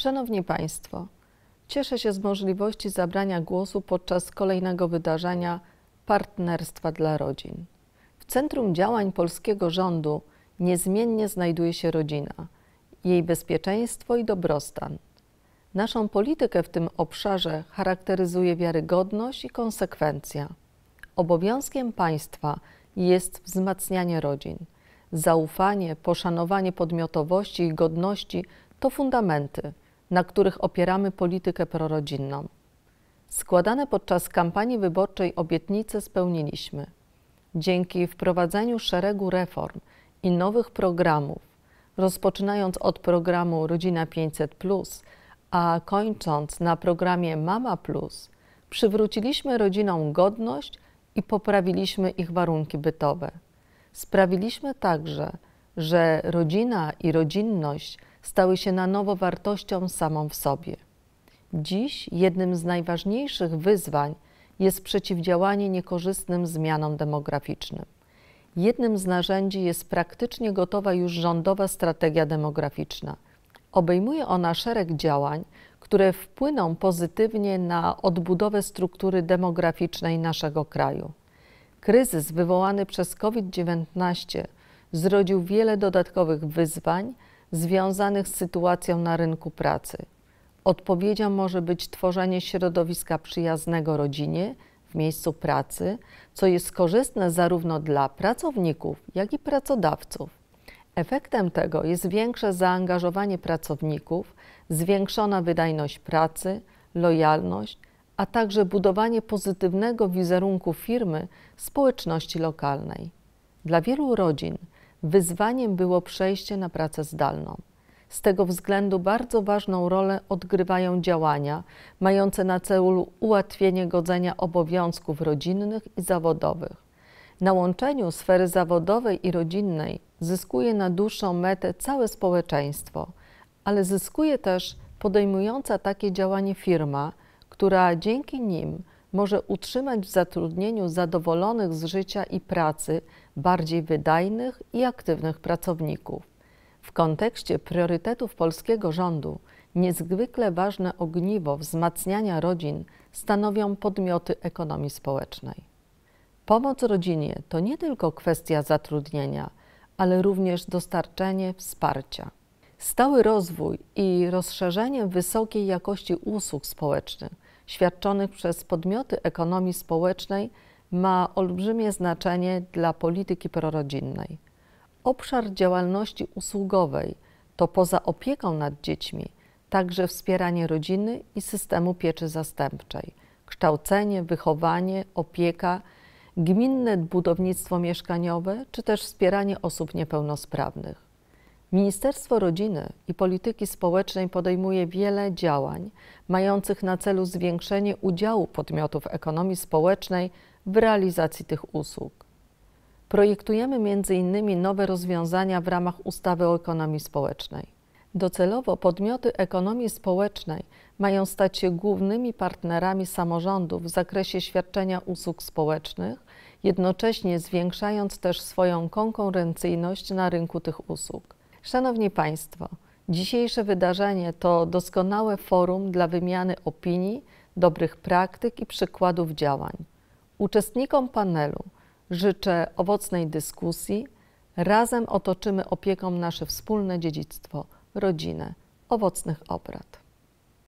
Szanowni Państwo, cieszę się z możliwości zabrania głosu podczas kolejnego wydarzenia Partnerstwa dla Rodzin. W centrum działań polskiego rządu niezmiennie znajduje się rodzina, jej bezpieczeństwo i dobrostan. Naszą politykę w tym obszarze charakteryzuje wiarygodność i konsekwencja. Obowiązkiem państwa jest wzmacnianie rodzin. Zaufanie, poszanowanie podmiotowości i godności to fundamenty, na których opieramy politykę prorodzinną. Składane podczas kampanii wyborczej obietnice spełniliśmy. Dzięki wprowadzeniu szeregu reform i nowych programów, rozpoczynając od programu Rodzina 500, a kończąc na programie Mama Plus, przywróciliśmy rodzinom godność i poprawiliśmy ich warunki bytowe. Sprawiliśmy także, że rodzina i rodzinność stały się na nowo wartością samą w sobie. Dziś jednym z najważniejszych wyzwań jest przeciwdziałanie niekorzystnym zmianom demograficznym. Jednym z narzędzi jest praktycznie gotowa już rządowa strategia demograficzna. Obejmuje ona szereg działań, które wpłyną pozytywnie na odbudowę struktury demograficznej naszego kraju. Kryzys wywołany przez COVID-19 zrodził wiele dodatkowych wyzwań, związanych z sytuacją na rynku pracy. Odpowiedzią może być tworzenie środowiska przyjaznego rodzinie w miejscu pracy, co jest korzystne zarówno dla pracowników, jak i pracodawców. Efektem tego jest większe zaangażowanie pracowników, zwiększona wydajność pracy, lojalność, a także budowanie pozytywnego wizerunku firmy społeczności lokalnej. Dla wielu rodzin Wyzwaniem było przejście na pracę zdalną. Z tego względu bardzo ważną rolę odgrywają działania mające na celu ułatwienie godzenia obowiązków rodzinnych i zawodowych. Na łączeniu sfery zawodowej i rodzinnej zyskuje na dłuższą metę całe społeczeństwo, ale zyskuje też podejmująca takie działanie firma, która dzięki nim może utrzymać w zatrudnieniu zadowolonych z życia i pracy, bardziej wydajnych i aktywnych pracowników. W kontekście priorytetów polskiego rządu niezwykle ważne ogniwo wzmacniania rodzin stanowią podmioty ekonomii społecznej. Pomoc rodzinie to nie tylko kwestia zatrudnienia, ale również dostarczenie wsparcia. Stały rozwój i rozszerzenie wysokiej jakości usług społecznych świadczonych przez podmioty ekonomii społecznej ma olbrzymie znaczenie dla polityki prorodzinnej. Obszar działalności usługowej to poza opieką nad dziećmi także wspieranie rodziny i systemu pieczy zastępczej, kształcenie, wychowanie, opieka, gminne budownictwo mieszkaniowe czy też wspieranie osób niepełnosprawnych. Ministerstwo Rodziny i Polityki Społecznej podejmuje wiele działań mających na celu zwiększenie udziału podmiotów ekonomii społecznej w realizacji tych usług. Projektujemy m.in. nowe rozwiązania w ramach ustawy o ekonomii społecznej. Docelowo podmioty ekonomii społecznej mają stać się głównymi partnerami samorządów w zakresie świadczenia usług społecznych, jednocześnie zwiększając też swoją konkurencyjność na rynku tych usług. Szanowni Państwo, dzisiejsze wydarzenie to doskonałe forum dla wymiany opinii, dobrych praktyk i przykładów działań. Uczestnikom panelu życzę owocnej dyskusji. Razem otoczymy opieką nasze wspólne dziedzictwo, rodzinę, owocnych obrad.